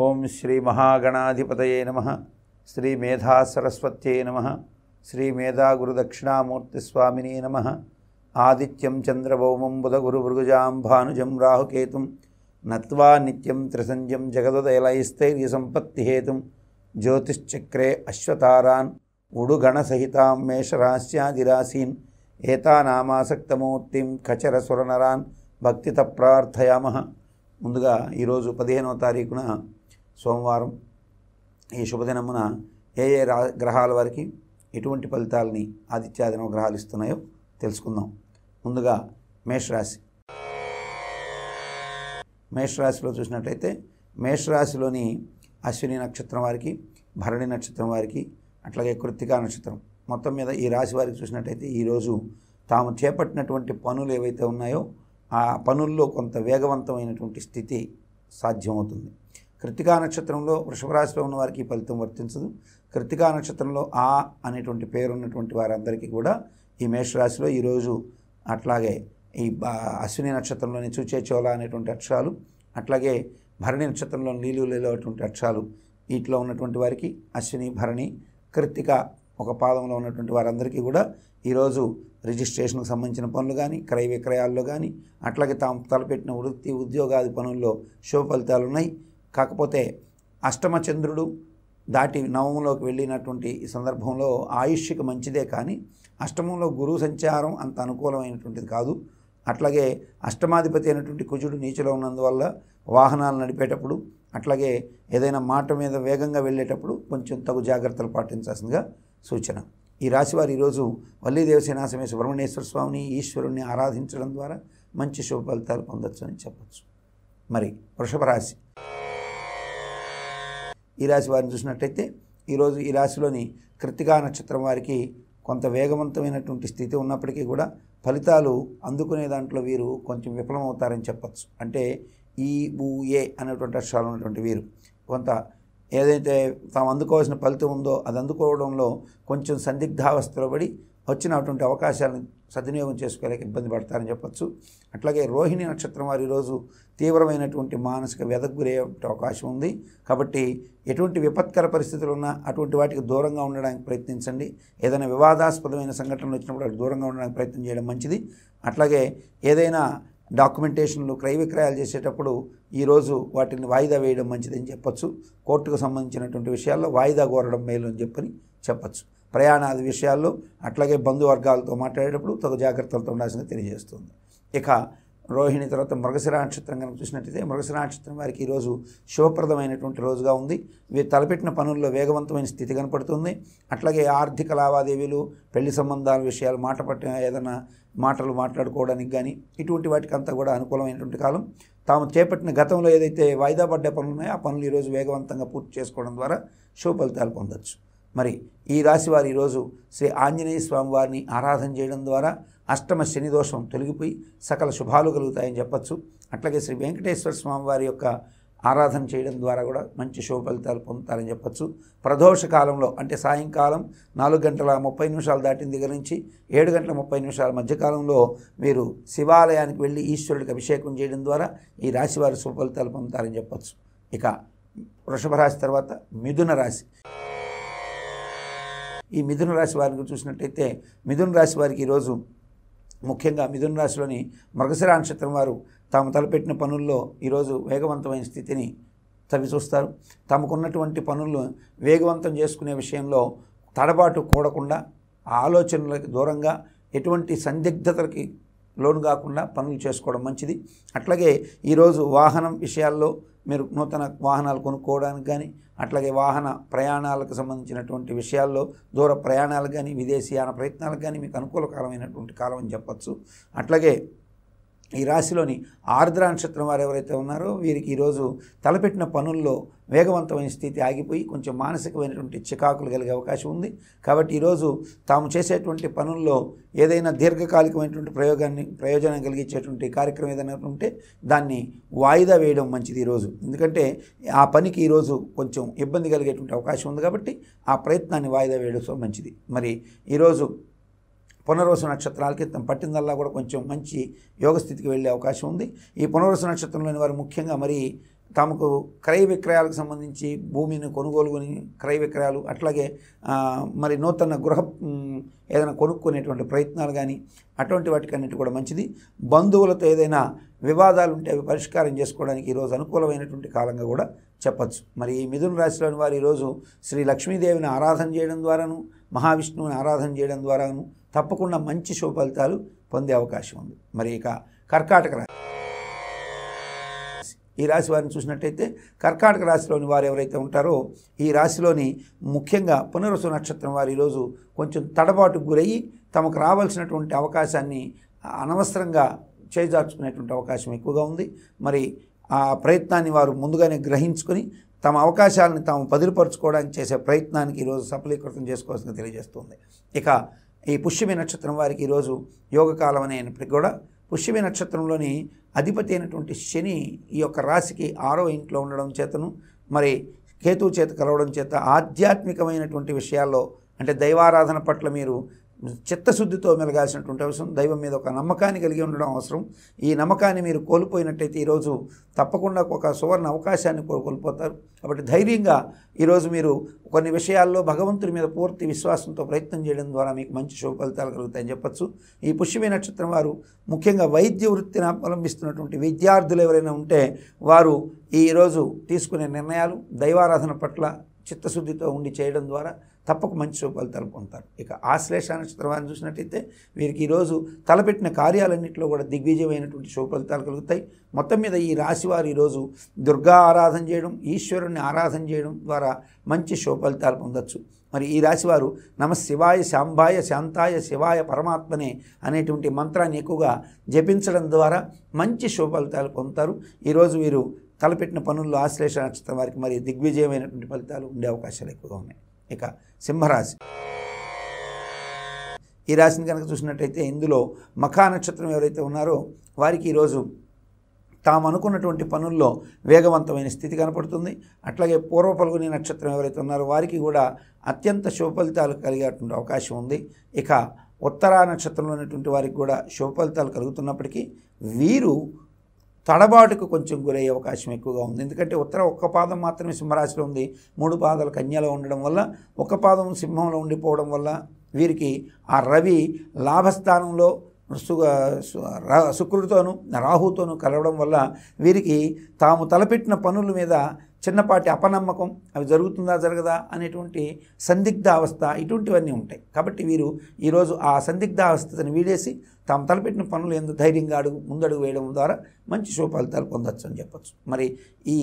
ఓం శ్రీ మహాగణాధిపతయే నమ శ్రీ మేధా నమ శ్రీ మేధా గురుదక్షిణామూర్తిస్వామినే నమ ఆదిత్యం చంద్రభౌమం బుధ గురు భృగుజాం భానుజం రాహుకేతుం నత్వా నిత్యం త్రిసంజం జగదదైలైస్థైర్య సంపత్తి హేతుం జ్యోతిశ్చక్రే అశ్వతారాన్ ఉడుగణసహితాం మేషరాశ్యాదిరాశీన్ ఏతానామాసక్తమూర్తిం ఖచర సురనరాన్ భక్తిత ప్రార్థయామ ముందుగా ఈరోజు పదిహేనవ తారీఖున సోమవారం ఈ శుభదినమున ఏ ఏ రా గ్రహాల వారికి ఎటువంటి ఫలితాలని ఆదిత్యాదినవ గ్రహాలు ఇస్తున్నాయో తెలుసుకుందాం ముందుగా మేషరాశి మేషరాశిలో చూసినట్టయితే మేషరాశిలోని అశ్విని నక్షత్రం వారికి భరణి నక్షత్రం వారికి అట్లాగే కృత్తికా నక్షత్రం మొత్తం మీద ఈ రాశి వారికి చూసినట్టయితే ఈరోజు తాము చేపట్టినటువంటి పనులు ఏవైతే ఉన్నాయో ఆ పనుల్లో కొంత వేగవంతమైనటువంటి స్థితి సాధ్యమవుతుంది కృతికా నక్షత్రంలో వృషభరాశిలో ఉన్న వారికి ఫలితం వర్తించదు కృతికా నక్షత్రంలో ఆ అనేటువంటి పేరు ఉన్నటువంటి వారందరికీ కూడా ఈ మేషరాశిలో ఈరోజు అట్లాగే ఈ అశ్విని నక్షత్రంలోని చూచే చోళ అనేటువంటి అక్షరాలు అట్లాగే భరణి నక్షత్రంలో నీళ్ళు లేటువంటి అక్షరాలు వీటిలో ఉన్నటువంటి వారికి అశ్విని భరణి కృత్తిక ఒక పాదంలో ఉన్నటువంటి వారందరికీ కూడా ఈరోజు రిజిస్ట్రేషన్కు సంబంధించిన పనులు కానీ క్రయ విక్రయాల్లో కానీ అట్లాగే తాము తలపెట్టిన వృత్తి ఉద్యోగాది పనుల్లో శుభ ఫలితాలు ఉన్నాయి కాకపోతే అష్టమచంద్రుడు దాటి నవంలోకి వెళ్ళినటువంటి ఈ సందర్భంలో ఆయుష్కి మంచిదే కానీ అష్టమంలో గురువు సంచారం అంత అనుకూలమైనటువంటిది కాదు అట్లాగే అష్టమాధిపతి అయినటువంటి కుజుడు నీచులో ఉన్నందువల్ల వాహనాలు నడిపేటప్పుడు అట్లాగే ఏదైనా మాట మీద వేగంగా వెళ్ళేటప్పుడు కొంచెం తగు జాగ్రత్తలు పాటించాల్సిందిగా సూచన ఈ రాశివారు ఈరోజు వల్లీ దేవసేనాశమే సుబ్రహ్మణ్యేశ్వర స్వామిని ఈశ్వరుణ్ణి ఆరాధించడం ద్వారా మంచి శుభ ఫలితాలు పొందొచ్చు అని చెప్పచ్చు మరి వృషభ రాశి ఈ రాశి వారిని చూసినట్టయితే ఈరోజు ఈ రాశిలోని కృతికా నక్షత్రం వారికి కొంత వేగవంతమైనటువంటి స్థితి ఉన్నప్పటికీ కూడా ఫలితాలు అందుకునే దాంట్లో వీరు కొంచెం విఫలమవుతారని చెప్పచ్చు అంటే ఈ ఏ అనేటువంటి అక్షరాలు ఉన్నటువంటి వీరు కొంత ఏదైతే తాము అందుకోవాల్సిన ఫలితం ఉందో అది అందుకోవడంలో కొంచెం సందిగ్ధావస్థలో పడి వచ్చినటువంటి అవకాశాలను సద్వినియోగం చేసుకోలేక ఇబ్బంది పడతారని చెప్పచ్చు అట్లాగే రోహిణి నక్షత్రం వారు ఈరోజు తీవ్రమైనటువంటి మానసిక వ్యధకు గురే అవకాశం ఉంది కాబట్టి ఎటువంటి విపత్కర పరిస్థితులు ఉన్నా అటువంటి వాటికి దూరంగా ఉండడానికి ప్రయత్నించండి ఏదైనా వివాదాస్పదమైన సంఘటనలు వచ్చినప్పుడు అటు దూరంగా ఉండడానికి ప్రయత్నం చేయడం మంచిది అట్లాగే ఏదైనా డాక్యుమెంటేషన్లు క్రయ విక్రయాలు చేసేటప్పుడు ఈరోజు వాటిని వాయిదా వేయడం మంచిదని చెప్పచ్చు కోర్టుకు సంబంధించినటువంటి విషయాల్లో వాయిదా కోరడం మేలు అని చెప్పని చెప్పచ్చు ప్రయాణాది విషయాల్లో అట్లాగే బంధువర్గాలతో మాట్లాడేటప్పుడు తగు జాగ్రత్తలతో ఉండాల్సింది తెలియజేస్తుంది ఇక రోహిణి తర్వాత మృగశిర నక్షత్రం కనుక చూసినట్టయితే మృగశిర నక్షత్రం వారికి ఈరోజు శుభప్రదమైనటువంటి రోజుగా ఉంది వీరు తలపెట్టిన పనుల్లో వేగవంతమైన స్థితి కనపడుతుంది అట్లాగే ఆర్థిక లావాదేవీలు పెళ్లి సంబంధాల విషయాలు మాట పట్టిన ఏదైనా మాటలు మాట్లాడుకోవడానికి కానీ ఇటువంటి వాటికి అంతా కూడా అనుకూలమైనటువంటి కాలం తాము చేపట్టిన గతంలో ఏదైతే వాయిదా పడ్డ పనులు ఉన్నాయో ఆ పనులు ఈరోజు వేగవంతంగా పూర్తి చేసుకోవడం ద్వారా శుభ ఫలితాలు పొందొచ్చు మరి ఈ రాశి వారు ఈరోజు శ్రీ ఆంజనేయ స్వామి వారిని ఆరాధన చేయడం ద్వారా అష్టమ శని దోషం తొలగిపోయి సకల శుభాలు కలుగుతాయని చెప్పచ్చు అట్లాగే శ్రీ వెంకటేశ్వర స్వామి వారి యొక్క ఆరాధన చేయడం ద్వారా కూడా మంచి శుభ ఫలితాలు పొందుతారని చెప్పచ్చు ప్రదోష కాలంలో అంటే సాయంకాలం నాలుగు గంటల ముప్పై నిమిషాలు దాటిన దగ్గర నుంచి ఏడు గంటల ముప్పై నిమిషాల మధ్యకాలంలో మీరు శివాలయానికి వెళ్ళి ఈశ్వరుడికి అభిషేకం చేయడం ద్వారా ఈ రాశి వారి శుభ ఫలితాలు పొందుతారని చెప్పచ్చు ఇక వృషభ రాశి తర్వాత మిథున రాశి ఈ మిథున రాశి వారికి చూసినట్టయితే మిథున రాశి వారికి ఈరోజు ముఖ్యంగా మిథున రాశిలోని మృగశిరా నక్షత్రం వారు తాము తలపెట్టిన పనుల్లో ఈరోజు వేగవంతమైన స్థితిని చూస్తారు తమకున్నటువంటి పనులను వేగవంతం చేసుకునే విషయంలో తడబాటు కూడకుండా ఆలోచనలకు దూరంగా ఎటువంటి సందిగ్ధతలకి లోను కాకుండా పనులు చేసుకోవడం మంచిది అట్లాగే ఈరోజు వాహనం విషయాల్లో మీరు నూతన వాహనాలు కొనుక్కోవడానికి కానీ అట్లాగే వాహన ప్రయాణాలకు సంబంధించినటువంటి విషయాల్లో దూర ప్రయాణాలు కానీ విదేశీయాన ప్రయత్నాలకు కానీ మీకు అనుకూలకరమైనటువంటి కాలం అని చెప్పచ్చు అట్లాగే ఈ రాశిలోని ఆర్ద్ర నక్షత్రం వారు ఎవరైతే ఉన్నారో వీరికి ఈరోజు తలపెట్టిన పనుల్లో వేగవంతమైన స్థితి ఆగిపోయి కొంచెం మానసికమైనటువంటి చికాకులు కలిగే అవకాశం ఉంది కాబట్టి ఈరోజు తాము చేసేటువంటి పనుల్లో ఏదైనా దీర్ఘకాలికమైనటువంటి ప్రయోగాన్ని ప్రయోజనం కలిగించేటువంటి కార్యక్రమం ఏదైనా ఉంటే దాన్ని వాయిదా వేయడం మంచిది ఈరోజు ఎందుకంటే ఆ పనికి ఈరోజు కొంచెం ఇబ్బంది కలిగేటువంటి అవకాశం ఉంది కాబట్టి ఆ ప్రయత్నాన్ని వాయిదా వేయడం మంచిది మరి ఈరోజు పునర్వసు నక్షత్రాలకి పట్టిందల్లా కూడా కొంచెం మంచి యోగస్థితికి వెళ్ళే అవకాశం ఉంది ఈ పునర్వసు నక్షత్రంలోని వారు ముఖ్యంగా మరి తమకు క్రయ విక్రయాలకు సంబంధించి భూమిని కొనుగోలుకొని క్రయ విక్రయాలు అట్లాగే మరి నూతన గృహ ఏదైనా కొనుక్కునేటువంటి ప్రయత్నాలు కానీ అటువంటి వాటికన్నిటి కూడా మంచిది బంధువులతో ఏదైనా వివాదాలు ఉంటే అవి పరిష్కారం చేసుకోవడానికి ఈరోజు అనుకూలమైనటువంటి కాలంగా కూడా చెప్పచ్చు మరి ఈ మిథున రాశిలోని వారు ఈరోజు శ్రీ లక్ష్మీదేవిని ఆరాధన చేయడం ద్వారాను మహావిష్ణువుని ఆరాధన చేయడం ద్వారాను తప్పకుండా మంచి శుభ ఫలితాలు పొందే అవకాశం ఉంది మరి ఇక కర్కాటక రాశి ఈ రాశి వారిని చూసినట్టయితే కర్కాటక రాశిలోని వారు ఎవరైతే ఉంటారో ఈ రాశిలోని ముఖ్యంగా పునరుసు నక్షత్రం వారు ఈరోజు కొంచెం తడబాటుకు గురయ్యి తమకు రావాల్సినటువంటి అవకాశాన్ని అనవసరంగా చేజార్చుకునేటువంటి అవకాశం ఎక్కువగా ఉంది మరి ఆ ప్రయత్నాన్ని వారు ముందుగానే గ్రహించుకొని తమ అవకాశాలను తాము పదిలిపరచుకోవడానికి చేసే ప్రయత్నానికి ఈరోజు సఫలీకృతం చేసుకోవాల్సింది తెలియజేస్తుంది ఇక ఈ పుష్యమి నక్షత్రం వారికి ఈరోజు యోగకాలం అనేప్పటికీ కూడా పుష్యమి నక్షత్రంలోని అధిపతి అయినటువంటి శని ఈ యొక్క రాశికి ఆరో ఇంట్లో ఉండడం చేతను మరి కేతు చేత కలవడం చేత ఆధ్యాత్మికమైనటువంటి విషయాల్లో అంటే దైవారాధన పట్ల మీరు చిత్తశుద్ధితో మెలగాల్సినటువంటి అవసరం దైవం మీద ఒక నమ్మకాన్ని కలిగి ఉండడం అవసరం ఈ నమ్మకాన్ని మీరు కోల్పోయినట్టయితే ఈరోజు తప్పకుండా ఒక సువర్ణ అవకాశాన్ని కోల్పోతారు కాబట్టి ధైర్యంగా ఈరోజు మీరు కొన్ని విషయాల్లో భగవంతుడి మీద పూర్తి విశ్వాసంతో ప్రయత్నం చేయడం ద్వారా మీకు మంచి శుభ ఫలితాలు కలుగుతాయని చెప్పచ్చు ఈ పుష్యమి నక్షత్రం వారు ముఖ్యంగా వైద్య వృత్తిని అవలంబిస్తున్నటువంటి విద్యార్థులు ఎవరైనా ఉంటే వారు ఈరోజు తీసుకునే నిర్ణయాలు దైవారాధన పట్ల చిత్తశుద్ధితో ఉండి చేయడం ద్వారా తప్పక మంచి శుభాలు తలపొందుతారు ఇక ఆశ్లేష నక్షత్రం చూసినట్టయితే వీరికి ఈరోజు తలపెట్టిన కార్యాలన్నింటిలో కూడా దిగ్విజయమైనటువంటి శుభ ఫలితాలు కలుగుతాయి మొత్తం మీద ఈ రాశి వారు ఈరోజు దుర్గా ఆరాధన చేయడం ఈశ్వరుణ్ణి ఆరాధన చేయడం ద్వారా మంచి శుభ ఫలితాలు పొందొచ్చు మరి ఈ రాశివారు నమ శివాయ శాంభాయ శాంతాయ శివాయ పరమాత్మనే అనేటువంటి మంత్రాన్ని ఎక్కువగా జపించడం ద్వారా మంచి శుభ ఫలితాలు పొందుతారు ఈరోజు వీరు తలపెట్టిన పనుల్లో ఆశ్లేష నక్షత్రం వారికి మరి దిగ్విజయమైనటువంటి ఫలితాలు ఉండే అవకాశాలు ఎక్కువగా ఉన్నాయి ఇక సింహరాశి ఈ రాశిని కనుక చూసినట్టయితే ఇందులో మఖా నక్షత్రం ఎవరైతే ఉన్నారో వారికి ఈరోజు తాము అనుకున్నటువంటి పనుల్లో వేగవంతమైన స్థితి కనపడుతుంది అట్లాగే పూర్వ పలుగుని నక్షత్రం ఎవరైతే ఉన్నారో వారికి కూడా అత్యంత ఫలితాలు కలిగేటువంటి అవకాశం ఉంది ఇక ఉత్తరా నక్షత్రంలో ఉన్నటువంటి వారికి కూడా ఫలితాలు కలుగుతున్నప్పటికీ వీరు తడబాటుకు కొంచెం గురయ్యే అవకాశం ఎక్కువగా ఉంది ఎందుకంటే ఉత్తర ఒక్క పాదం మాత్రమే సింహరాశిలో ఉంది మూడు పాదాలు కన్యలో ఉండడం వల్ల ఒక పాదం సింహంలో ఉండిపోవడం వల్ల వీరికి ఆ రవి లాభస్థానంలో శుక్రుడితోనూ రాహుతోనూ కలవడం వల్ల వీరికి తాము తలపెట్టిన పనుల మీద చిన్నపాటి అపనమ్మకం అవి జరుగుతుందా జరగదా అనేటువంటి సందిగ్ధ అవస్థ ఇటువంటివన్నీ ఉంటాయి కాబట్టి వీరు ఈరోజు ఆ సందిగ్ధ అవస్థను వీడేసి తాము తలపెట్టిన పనులు ఎందుకు ధైర్యంగా అడుగు ముందడుగు వేయడం ద్వారా మంచి శుభ ఫలితాలు పొందొచ్చు అని చెప్పచ్చు మరి ఈ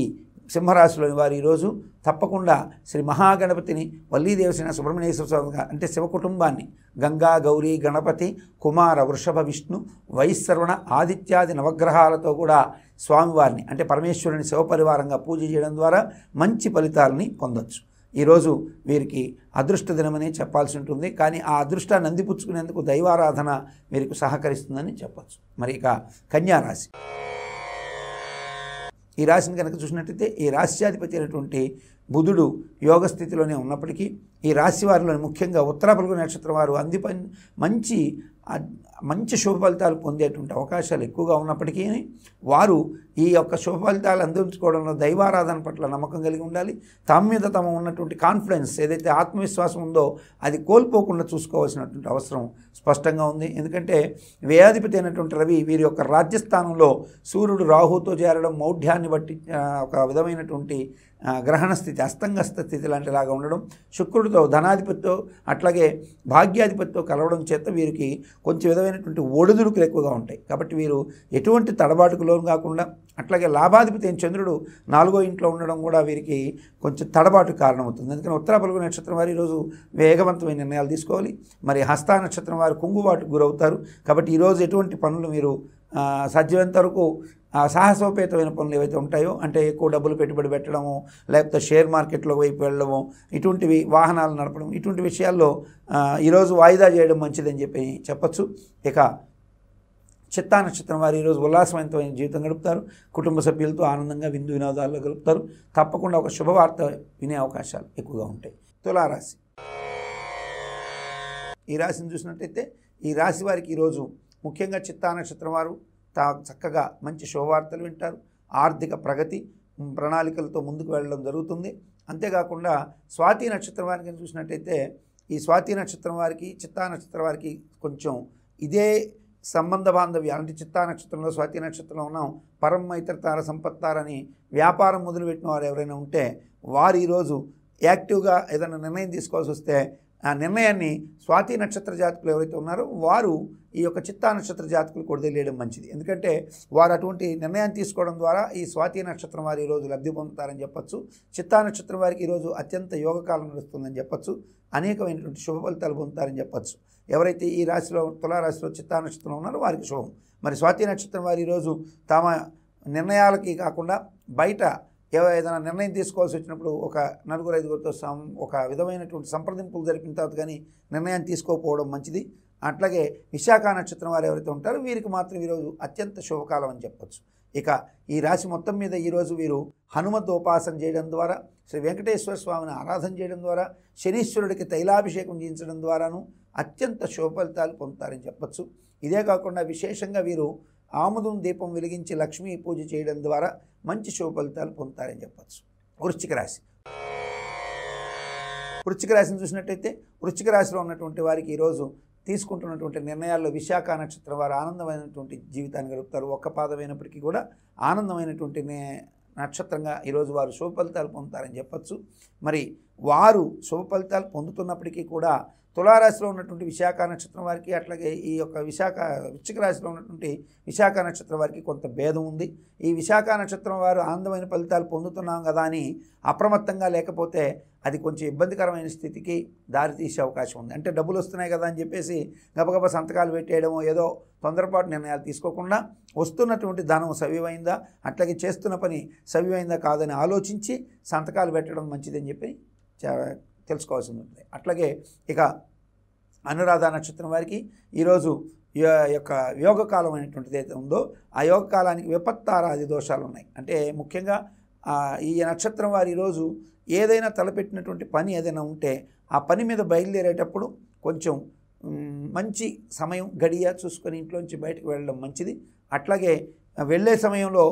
సింహరాశిలోని వారు ఈరోజు తప్పకుండా శ్రీ మహాగణపతిని వల్లీదేవసేన సుబ్రహ్మణ్యేశ్వర స్వామిగా అంటే శివ కుటుంబాన్ని గంగా గౌరీ గణపతి కుమార వృషభ విష్ణు వైశ్రవణ ఆదిత్యాది నవగ్రహాలతో కూడా స్వామివారిని అంటే పరమేశ్వరుని శివపరివారంగా పూజ చేయడం ద్వారా మంచి ఫలితాలని పొందొచ్చు ఈరోజు వీరికి అదృష్ట దినమనే చెప్పాల్సి ఉంటుంది కానీ ఆ అదృష్టాన్ని అందిపుచ్చుకునేందుకు దైవారాధన వీరికి సహకరిస్తుందని చెప్పచ్చు మరి ఇక కన్యారాశి ఈ రాశిని కనుక చూసినట్టయితే ఈ రాశ్యాధిపతి అయినటువంటి బుధుడు యోగ స్థితిలోనే ఉన్నప్పటికీ ఈ రాశి వారిలో ముఖ్యంగా ఉత్తర నక్షత్రం వారు అంది మంచి మంచి శుభ ఫలితాలు పొందేటువంటి అవకాశాలు ఎక్కువగా ఉన్నప్పటికీ వారు ఈ యొక్క శుభ ఫలితాలు అందించుకోవడంలో దైవారాధన పట్ల నమ్మకం కలిగి ఉండాలి తమ మీద తమ ఉన్నటువంటి కాన్ఫిడెన్స్ ఏదైతే ఆత్మవిశ్వాసం ఉందో అది కోల్పోకుండా చూసుకోవాల్సినటువంటి అవసరం స్పష్టంగా ఉంది ఎందుకంటే వ్యయాధిపతి అయినటువంటి రవి వీరి యొక్క రాజ్యస్థానంలో సూర్యుడు రాహుతో చేరడం మౌఢ్యాన్ని బట్టి ఒక విధమైనటువంటి గ్రహణ స్థితి అస్తంగస్త స్థితి లాంటిలాగా ఉండడం శుక్రుడితో ధనాధిపతితో అట్లాగే భాగ్యాధిపతితో కలవడం చేత వీరికి కొంచెం విధమైన రకమైనటువంటి ఒడిదుడుకులు ఎక్కువగా ఉంటాయి కాబట్టి వీరు ఎటువంటి తడబాటుకు లోను కాకుండా అట్లాగే లాభాధిపతి చంద్రుడు నాలుగో ఇంట్లో ఉండడం కూడా వీరికి కొంచెం తడబాటు కారణమవుతుంది అందుకని ఉత్తర పలుగు నక్షత్రం వారు ఈరోజు వేగవంతమైన నిర్ణయాలు తీసుకోవాలి మరి హస్తా నక్షత్రం వారు కుంగుబాటుకు గురవుతారు కాబట్టి ఈరోజు ఎటువంటి పనులు మీరు సాధ్యమైనంత వరకు సాహసోపేతమైన పనులు ఏవైతే ఉంటాయో అంటే ఎక్కువ డబ్బులు పెట్టుబడి పెట్టడము లేకపోతే షేర్ మార్కెట్లో వైపు వెళ్ళడము ఇటువంటివి వాహనాలు నడపడం ఇటువంటి విషయాల్లో ఈరోజు వాయిదా చేయడం మంచిదని చెప్పి చెప్పచ్చు ఇక చిత్తా నక్షత్రం వారు ఈరోజు ఉల్లాసవంతమైన జీవితం గడుపుతారు కుటుంబ సభ్యులతో ఆనందంగా విందు వినోదాల్లో గడుపుతారు తప్పకుండా ఒక శుభవార్త వినే అవకాశాలు ఎక్కువగా ఉంటాయి తులారాశి ఈ రాశిని చూసినట్టయితే ఈ రాశి వారికి ఈరోజు ముఖ్యంగా చిత్తా నక్షత్రం వారు తా చక్కగా మంచి శుభవార్తలు వింటారు ఆర్థిక ప్రగతి ప్రణాళికలతో ముందుకు వెళ్ళడం జరుగుతుంది అంతేకాకుండా స్వాతి నక్షత్రం వారికి చూసినట్టయితే ఈ స్వాతి నక్షత్రం వారికి చిత్తా నక్షత్రం వారికి కొంచెం ఇదే సంబంధ బాంధవ్యం అంటే చిత్తా నక్షత్రంలో స్వాతి నక్షత్రంలో ఉన్నాం పరమ ఇతరతార సంపత్తారని వ్యాపారం మొదలుపెట్టిన వారు ఎవరైనా ఉంటే వారు ఈరోజు యాక్టివ్గా ఏదైనా నిర్ణయం తీసుకోవాల్సి వస్తే ఆ నిర్ణయాన్ని స్వాతి నక్షత్ర జాతకులు ఎవరైతే ఉన్నారో వారు ఈ యొక్క చిత్తా నక్షత్ర జాతకులు కొడదలేయడం మంచిది ఎందుకంటే వారు అటువంటి నిర్ణయాన్ని తీసుకోవడం ద్వారా ఈ స్వాతి నక్షత్రం వారు ఈరోజు లబ్ధి పొందుతారని చెప్పచ్చు చిత్తా నక్షత్రం వారికి ఈరోజు అత్యంత యోగకాలం నడుస్తుందని చెప్పచ్చు అనేకమైనటువంటి శుభ ఫలితాలు పొందుతారని చెప్పచ్చు ఎవరైతే ఈ రాశిలో తులారాశిలో చిత్తా నక్షత్రం ఉన్నారో వారికి శుభం మరి స్వాతి నక్షత్రం వారు ఈరోజు తమ నిర్ణయాలకి కాకుండా బయట ఏదైనా నిర్ణయం తీసుకోవాల్సి వచ్చినప్పుడు ఒక నలుగురు ఐదుగురితో సం ఒక విధమైనటువంటి సంప్రదింపులు జరిపిన తర్వాత కానీ నిర్ణయాన్ని తీసుకోకపోవడం మంచిది అట్లాగే విశాఖ నక్షత్రం వారు ఎవరైతే ఉంటారో వీరికి మాత్రం ఈరోజు అత్యంత శుభకాలం అని చెప్పచ్చు ఇక ఈ రాశి మొత్తం మీద ఈరోజు వీరు హనుమత్ ఉపాసన చేయడం ద్వారా శ్రీ వెంకటేశ్వర స్వామిని ఆరాధన చేయడం ద్వారా శనీశ్వరుడికి తైలాభిషేకం చేయించడం ద్వారాను అత్యంత శుభ ఫలితాలు పొందుతారని చెప్పచ్చు ఇదే కాకుండా విశేషంగా వీరు ఆముదం దీపం వెలిగించి లక్ష్మీ పూజ చేయడం ద్వారా మంచి శుభ ఫలితాలు పొందుతారని చెప్పచ్చు వృశ్చిక రాశి వృశ్చిక రాశిని చూసినట్టయితే వృశ్చిక రాశిలో ఉన్నటువంటి వారికి ఈరోజు తీసుకుంటున్నటువంటి నిర్ణయాల్లో విశాఖ నక్షత్రం వారు ఆనందమైనటువంటి జీవితాన్ని గడుపుతారు ఒక్క పాదమైనప్పటికీ కూడా ఆనందమైనటువంటి నక్షత్రంగా ఈరోజు వారు శుభ ఫలితాలు పొందుతారని చెప్పచ్చు మరి వారు శుభ ఫలితాలు పొందుతున్నప్పటికీ కూడా తులారాశిలో ఉన్నటువంటి విశాఖ నక్షత్రం వారికి అట్లాగే ఈ యొక్క విశాఖ వృచ్చిక రాశిలో ఉన్నటువంటి విశాఖ నక్షత్రం వారికి కొంత భేదం ఉంది ఈ విశాఖ నక్షత్రం వారు ఆనందమైన ఫలితాలు పొందుతున్నాం కదా అని అప్రమత్తంగా లేకపోతే అది కొంచెం ఇబ్బందికరమైన స్థితికి దారితీసే అవకాశం ఉంది అంటే డబ్బులు వస్తున్నాయి కదా అని చెప్పేసి గబగబ సంతకాలు పెట్టేయడమో ఏదో తొందరపాటు నిర్ణయాలు తీసుకోకుండా వస్తున్నటువంటి ధనం సవ్యమైందా అట్లాగే చేస్తున్న పని సవ్యమైందా కాదని ఆలోచించి సంతకాలు పెట్టడం మంచిదని చెప్పి తెలుసుకోవాల్సి ఉంటుంది అట్లాగే ఇక అనురాధ నక్షత్రం వారికి ఈరోజు యొక్క యోగకాలం అనేటువంటిది అయితే ఉందో ఆ యోగకాలానికి విపత్తారాది దోషాలు ఉన్నాయి అంటే ముఖ్యంగా ఈ నక్షత్రం వారు ఈరోజు ఏదైనా తలపెట్టినటువంటి పని ఏదైనా ఉంటే ఆ పని మీద బయలుదేరేటప్పుడు కొంచెం మంచి సమయం గడియా చూసుకొని ఇంట్లోంచి బయటకు వెళ్ళడం మంచిది అట్లాగే వెళ్ళే సమయంలో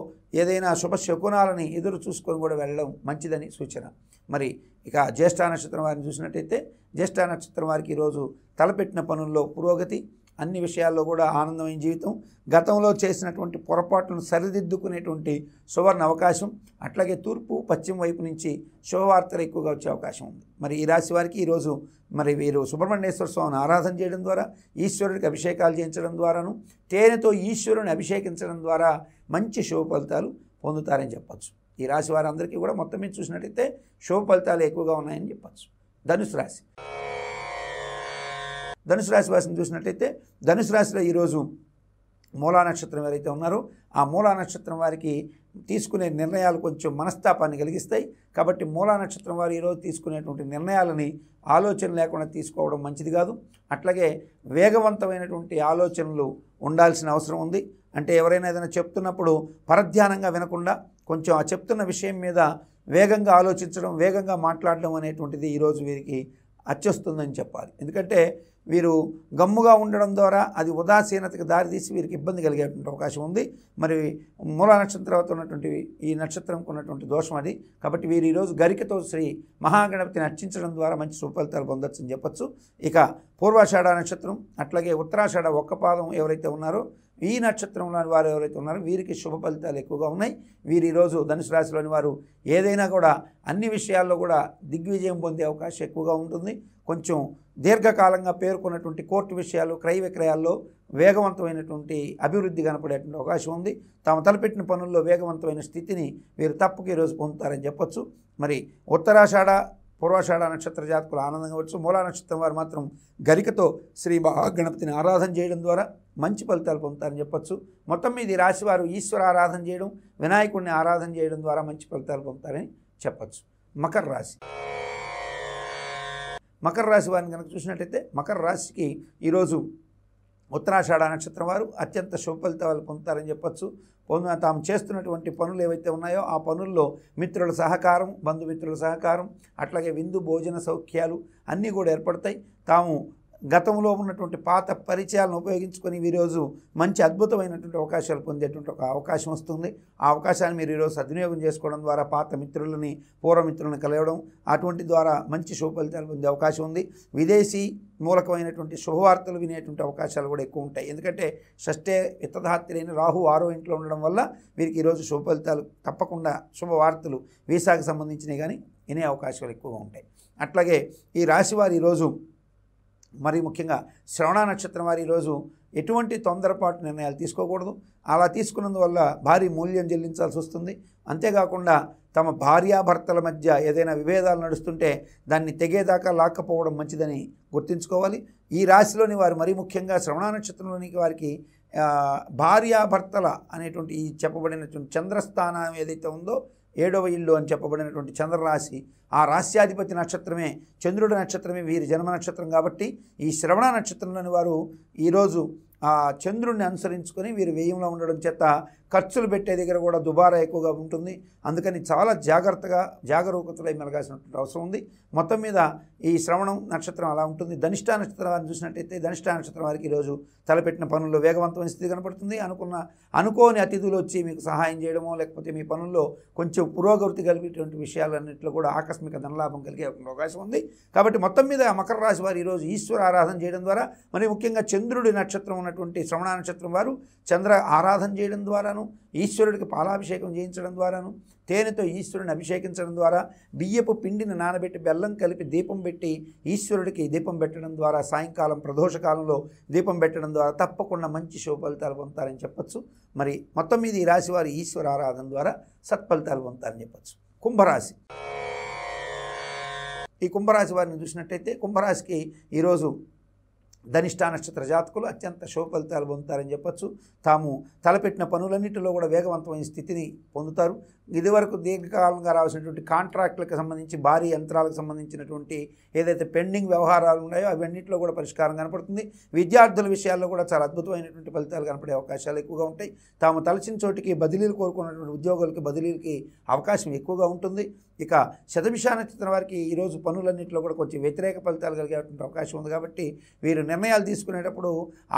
ఏదైనా శకునాలని ఎదురు చూసుకొని కూడా వెళ్ళడం మంచిదని సూచన మరి ఇక జ్యేష్ఠ నక్షత్రం వారిని చూసినట్టయితే జ్యేష్ఠ నక్షత్రం వారికి ఈరోజు తలపెట్టిన పనుల్లో పురోగతి అన్ని విషయాల్లో కూడా ఆనందమైన జీవితం గతంలో చేసినటువంటి పొరపాట్లను సరిదిద్దుకునేటువంటి సువర్ణ అవకాశం అట్లాగే తూర్పు పశ్చిమ వైపు నుంచి శుభవార్తలు ఎక్కువగా వచ్చే అవకాశం ఉంది మరి ఈ రాశి వారికి ఈరోజు మరి వీరు సుబ్రహ్మణ్యేశ్వర స్వామిని ఆరాధన చేయడం ద్వారా ఈశ్వరుడికి అభిషేకాలు చేయించడం ద్వారాను తేనెతో ఈశ్వరుని అభిషేకించడం ద్వారా మంచి శుభ ఫలితాలు పొందుతారని చెప్పచ్చు ఈ రాశి వారందరికీ కూడా మొత్తం మీద చూసినట్టయితే శుభ ఫలితాలు ఎక్కువగా ఉన్నాయని చెప్పచ్చు ధనుసు రాశి ధనుసు రాశి వాసిని చూసినట్టయితే ధనుసు రాశిలో ఈరోజు మూలా నక్షత్రం ఎవరైతే ఉన్నారో ఆ మూలా నక్షత్రం వారికి తీసుకునే నిర్ణయాలు కొంచెం మనస్తాపాన్ని కలిగిస్తాయి కాబట్టి మూలా నక్షత్రం వారు ఈరోజు తీసుకునేటువంటి నిర్ణయాలని ఆలోచన లేకుండా తీసుకోవడం మంచిది కాదు అట్లాగే వేగవంతమైనటువంటి ఆలోచనలు ఉండాల్సిన అవసరం ఉంది అంటే ఎవరైనా ఏదైనా చెప్తున్నప్పుడు పరధ్యానంగా వినకుండా కొంచెం ఆ చెప్తున్న విషయం మీద వేగంగా ఆలోచించడం వేగంగా మాట్లాడడం అనేటువంటిది ఈరోజు వీరికి అచ్చొస్తుందని చెప్పాలి ఎందుకంటే వీరు గమ్ముగా ఉండడం ద్వారా అది ఉదాసీనతకు దారితీసి వీరికి ఇబ్బంది కలిగేటువంటి అవకాశం ఉంది మరి మూల నక్షత్రాలతో ఉన్నటువంటి ఈ నక్షత్రంకు ఉన్నటువంటి దోషం అది కాబట్టి వీరు ఈరోజు గరికతో శ్రీ మహాగణపతిని అర్చించడం ద్వారా మంచి సుఫలితాలు పొందొచ్చని చెప్పచ్చు ఇక పూర్వాషాఢ నక్షత్రం అట్లాగే ఉత్తరాషాఢ ఒక్క పాదం ఎవరైతే ఉన్నారో ఈ నక్షత్రంలోని వారు ఎవరైతే ఉన్నారో వీరికి శుభ ఫలితాలు ఎక్కువగా ఉన్నాయి వీరు ఈరోజు ధనుసు రాశిలోని వారు ఏదైనా కూడా అన్ని విషయాల్లో కూడా దిగ్విజయం పొందే అవకాశం ఎక్కువగా ఉంటుంది కొంచెం దీర్ఘకాలంగా పేర్కొన్నటువంటి కోర్టు విషయాలు క్రయ విక్రయాల్లో వేగవంతమైనటువంటి అభివృద్ధి కనపడేటువంటి అవకాశం ఉంది తాము తలపెట్టిన పనుల్లో వేగవంతమైన స్థితిని వీరు తప్పుకు ఈరోజు పొందుతారని చెప్పొచ్చు మరి ఉత్తరాషాఢ పూర్వాషాఢ నక్షత్ర జాతకులు ఆనందంగా వచ్చు మూలా నక్షత్రం వారు మాత్రం గరికతో శ్రీ మహాగణపతిని ఆరాధన చేయడం ద్వారా మంచి ఫలితాలు పొందుతారని చెప్పొచ్చు మొత్తం మీద ఈ రాశివారు ఈశ్వర ఆరాధన చేయడం వినాయకుడిని ఆరాధన చేయడం ద్వారా మంచి ఫలితాలు పొందుతారని చెప్పచ్చు మకర రాశి మకర రాశి వారిని కనుక చూసినట్లయితే మకర రాశికి ఈరోజు ఉత్తరాషాఢ నక్షత్రం వారు అత్యంత శుభ ఫలితాలు పొందుతారని చెప్పచ్చు పొందు తాము చేస్తున్నటువంటి పనులు ఏవైతే ఉన్నాయో ఆ పనుల్లో మిత్రుల సహకారం బంధుమిత్రుల సహకారం అట్లాగే విందు భోజన సౌఖ్యాలు అన్నీ కూడా ఏర్పడతాయి తాము గతంలో ఉన్నటువంటి పాత పరిచయాలను ఉపయోగించుకొని ఈరోజు మంచి అద్భుతమైనటువంటి అవకాశాలు పొందేటువంటి ఒక అవకాశం వస్తుంది ఆ అవకాశాన్ని మీరు ఈరోజు సద్వినియోగం చేసుకోవడం ద్వారా పాత మిత్రులని పూర్వమిత్రులను కలవడం అటువంటి ద్వారా మంచి శుభ ఫలితాలు పొందే అవకాశం ఉంది విదేశీ మూలకమైనటువంటి శుభవార్తలు వినేటువంటి అవకాశాలు కూడా ఎక్కువ ఉంటాయి ఎందుకంటే షష్టే అయిన రాహు ఆరో ఇంట్లో ఉండడం వల్ల వీరికి ఈరోజు శుభ ఫలితాలు తప్పకుండా శుభవార్తలు వీసాకు సంబంధించినవి కానీ వినే అవకాశాలు ఎక్కువగా ఉంటాయి అట్లాగే ఈ రాశివారు ఈరోజు మరి ముఖ్యంగా శ్రవణ నక్షత్రం వారి ఈరోజు ఎటువంటి తొందరపాటు నిర్ణయాలు తీసుకోకూడదు అలా తీసుకున్నందువల్ల భారీ మూల్యం చెల్లించాల్సి వస్తుంది అంతేకాకుండా తమ భార్యాభర్తల మధ్య ఏదైనా విభేదాలు నడుస్తుంటే దాన్ని తెగేదాకా లాక్కపోవడం మంచిదని గుర్తుంచుకోవాలి ఈ రాశిలోని వారు మరీ ముఖ్యంగా శ్రవణ నక్షత్రంలోని వారికి భార్యాభర్తల అనేటువంటి ఈ చెప్పబడినటువంటి చంద్రస్థానం ఏదైతే ఉందో ఏడవ ఇల్లు అని చెప్పబడినటువంటి చంద్రరాశి ఆ రాశ్యాధిపతి నక్షత్రమే చంద్రుడి నక్షత్రమే వీరి జన్మ నక్షత్రం కాబట్టి ఈ శ్రవణ నక్షత్రంలోని వారు ఈరోజు ఆ చంద్రుడిని అనుసరించుకొని వీరు వ్యయంలో ఉండడం చేత ఖర్చులు పెట్టే దగ్గర కూడా దుబారా ఎక్కువగా ఉంటుంది అందుకని చాలా జాగ్రత్తగా జాగరూకతలై మెలగాల్సినటువంటి అవసరం ఉంది మొత్తం మీద ఈ శ్రవణం నక్షత్రం అలా ఉంటుంది ధనిష్ట నక్షత్రం వారిని చూసినట్టయితే ధనిష్ట నక్షత్రం వారికి ఈరోజు తలపెట్టిన పనుల్లో వేగవంతమైన స్థితి కనపడుతుంది అనుకున్న అనుకోని అతిథులు వచ్చి మీకు సహాయం చేయడమో లేకపోతే మీ పనుల్లో కొంచెం పురోగతి కలిగేటువంటి విషయాలన్నింటిలో కూడా ఆకస్మిక ధనలాభం కలిగే అవకాశం ఉంది కాబట్టి మొత్తం మీద మకర రాశి వారు ఈరోజు ఈశ్వర ఆరాధన చేయడం ద్వారా మరి ముఖ్యంగా చంద్రుడి నక్షత్రం ఉన్నటువంటి శ్రవణ నక్షత్రం వారు చంద్ర ఆరాధన చేయడం ద్వారా ద్వారాను ఈశ్వరుడికి పాలాభిషేకం చేయించడం ద్వారాను తేనెతో ఈశ్వరుని అభిషేకించడం ద్వారా బియ్యపు పిండిని నానబెట్టి బెల్లం కలిపి దీపం పెట్టి ఈశ్వరుడికి దీపం పెట్టడం ద్వారా సాయంకాలం ప్రదోషకాలంలో దీపం పెట్టడం ద్వారా తప్పకుండా మంచి శుభ ఫలితాలు పొందుతారని చెప్పచ్చు మరి మొత్తం మీద ఈ రాశి వారు ఈశ్వర ఆరాధన ద్వారా సత్ఫలితాలు పొందుతారని చెప్పచ్చు కుంభరాశి ఈ కుంభరాశి వారిని చూసినట్టయితే కుంభరాశికి ఈరోజు ధనిష్టా నక్షత్ర జాతకులు అత్యంత శుభఫలితాలు పొందుతారని చెప్పచ్చు తాము తలపెట్టిన పనులన్నింటిలో కూడా వేగవంతమైన స్థితిని పొందుతారు ఇదివరకు దీర్ఘకాలంగా రావాల్సినటువంటి కాంట్రాక్టులకు సంబంధించి భారీ యంత్రాలకు సంబంధించినటువంటి ఏదైతే పెండింగ్ వ్యవహారాలు ఉన్నాయో అవన్నింటిలో కూడా పరిష్కారం కనపడుతుంది విద్యార్థుల విషయాల్లో కూడా చాలా అద్భుతమైనటువంటి ఫలితాలు కనపడే అవకాశాలు ఎక్కువగా ఉంటాయి తాము తలచిన చోటికి బదిలీలు కోరుకున్నటువంటి ఉద్యోగులకి బదిలీలకి అవకాశం ఎక్కువగా ఉంటుంది ఇక శతభిషా చిత్రం వారికి ఈరోజు పనులన్నింటిలో కూడా కొంచెం వ్యతిరేక ఫలితాలు కలిగేటువంటి అవకాశం ఉంది కాబట్టి వీరు నిర్ణయాలు తీసుకునేటప్పుడు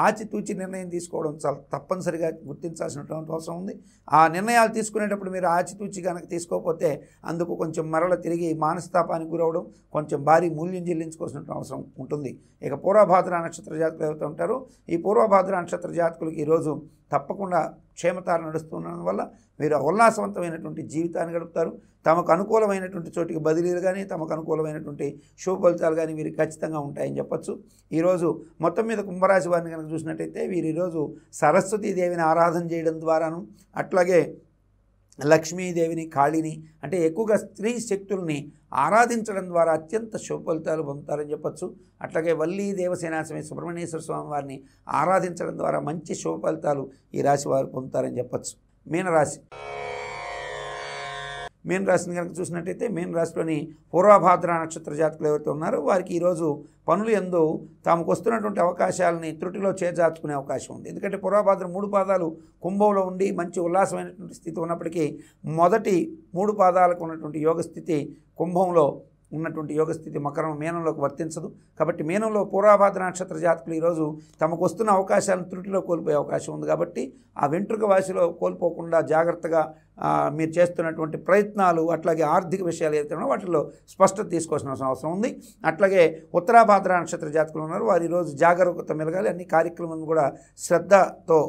ఆచితూచి నిర్ణయం తీసుకోవడం చాలా తప్పనిసరిగా గుర్తించాల్సినటువంటి అవసరం ఉంది ఆ నిర్ణయాలు తీసుకునేటప్పుడు మీరు ఆచి ఆచితూచి కనుక తీసుకోకపోతే అందుకు కొంచెం మరల తిరిగి మానస్తాపానికి గురవడం కొంచెం భారీ మూల్యం చెల్లించుకోవాల్సిన అవసరం ఉంటుంది ఇక పూర్వభాద్ర నక్షత్ర జాతకులు ఎవరైతే ఉంటారో ఈ పూర్వభాద్ర నక్షత్ర జాతకులకి ఈరోజు తప్పకుండా క్షేమతార నడుస్తున్నందు వల్ల వీరు ఉల్లాసవంతమైనటువంటి జీవితాన్ని గడుపుతారు తమకు అనుకూలమైనటువంటి చోటికి బదిలీలు కానీ తమకు అనుకూలమైనటువంటి శుభ ఫలితాలు కానీ వీరికి ఖచ్చితంగా ఉంటాయని చెప్పచ్చు ఈరోజు మొత్తం మీద కుంభరాశి వారిని కనుక చూసినట్టయితే వీరు ఈరోజు సరస్వతీదేవిని ఆరాధన చేయడం ద్వారాను అట్లాగే లక్ష్మీదేవిని కాళిని అంటే ఎక్కువగా స్త్రీ శక్తుల్ని ఆరాధించడం ద్వారా అత్యంత శుభ ఫలితాలు పొందుతారని చెప్పచ్చు అట్లాగే వల్లీ దేవసేనాశ్రమి సుబ్రహ్మణ్యేశ్వర స్వామి వారిని ఆరాధించడం ద్వారా మంచి శుభ ఫలితాలు ఈ రాశి వారు పొందుతారని చెప్పచ్చు మీనరాశి మేన్ రాశిని కనుక చూసినట్టయితే మేన్ రాశిలోని పూర్వభాద్ర నక్షత్ర జాతకులు ఎవరైతే ఉన్నారో వారికి ఈరోజు పనులు ఎందు తాముకు వస్తున్నటువంటి అవకాశాలని త్రుటిలో చేజార్చుకునే అవకాశం ఉంది ఎందుకంటే పూర్వభాద్ర మూడు పాదాలు కుంభంలో ఉండి మంచి ఉల్లాసమైనటువంటి స్థితి ఉన్నప్పటికీ మొదటి మూడు పాదాలకు ఉన్నటువంటి యోగ స్థితి కుంభంలో ఉన్నటువంటి యోగస్థితి మకరం మేనంలోకి వర్తించదు కాబట్టి మేనంలో పూర్వాభాద నక్షత్ర జాతకులు ఈరోజు తమకు వస్తున్న అవకాశాలను త్రుటిలో కోల్పోయే అవకాశం ఉంది కాబట్టి ఆ వెంట్రుక వాసిలో కోల్పోకుండా జాగ్రత్తగా మీరు చేస్తున్నటువంటి ప్రయత్నాలు అట్లాగే ఆర్థిక విషయాలు ఏదైతే వాటిలో స్పష్టత తీసుకోవాల్సిన అవసరం ఉంది అట్లాగే ఉత్తరాభాద్ర నక్షత్ర జాతకులు ఉన్నారు వారు ఈరోజు జాగరూకత మెలగాలి అన్ని కార్యక్రమాలను కూడా శ్రద్ధతో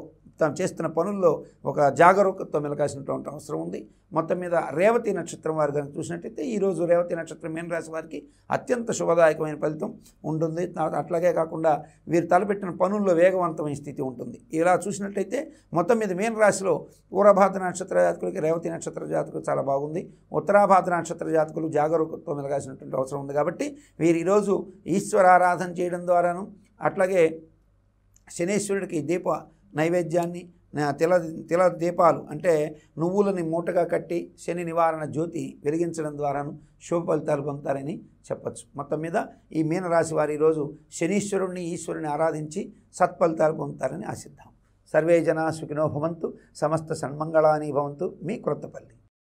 తాము చేస్తున్న పనుల్లో ఒక జాగరూకత మెలకాల్సినటువంటి అవసరం ఉంది మొత్తం మీద రేవతి నక్షత్రం వారు కనుక చూసినట్టయితే ఈరోజు రేవతి నక్షత్రం మీన రాశి వారికి అత్యంత శుభదాయకమైన ఫలితం ఉంటుంది అట్లాగే కాకుండా వీరు తలపెట్టిన పనుల్లో వేగవంతమైన స్థితి ఉంటుంది ఇలా చూసినట్టయితే మొత్తం మీద మీన రాశిలో పూర్వభాద్ర నక్షత్ర జాతకులకి రేవతి నక్షత్ర జాతకులు చాలా బాగుంది ఉత్తరాభాద్ర నక్షత్ర జాతకులు జాగరూకత్వం మెలగాల్సినటువంటి అవసరం ఉంది కాబట్టి వీరు ఈరోజు ఈశ్వర ఆరాధన చేయడం ద్వారాను అట్లాగే శనేశ్వరుడికి దీప నైవేద్యాన్ని తిల తిల దీపాలు అంటే నువ్వులని మూటగా కట్టి శని నివారణ జ్యోతి వెలిగించడం ద్వారాను శుభ ఫలితాలు పొందుతారని చెప్పచ్చు మొత్తం మీద ఈ మీనరాశి వారు ఈరోజు శనీశ్వరుణ్ణి ఈశ్వరుని ఆరాధించి సత్ఫలితాలు పొందుతారని ఆశిద్దాం సర్వే జనా సుఖినో భవంతు సమస్త సన్మంగళాని భవంతు మీ క్రొత్తపల్లి